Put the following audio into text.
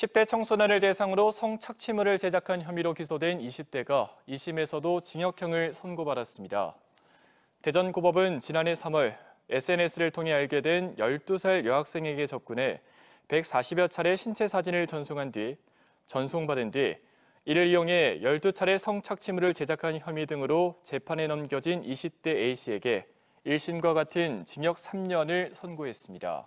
10대 청소년을 대상으로 성착취물을 제작한 혐의로 기소된 20대가 2심에서도 징역형을 선고받았습니다. 대전고법은 지난해 3월 SNS를 통해 알게 된 12살 여학생에게 접근해 140여 차례 신체 사진을 전송한 뒤 전송받은 뒤 이를 이용해 12차례 성착취물을 제작한 혐의 등으로 재판에 넘겨진 20대 A씨에게 1심과 같은 징역 3년을 선고했습니다.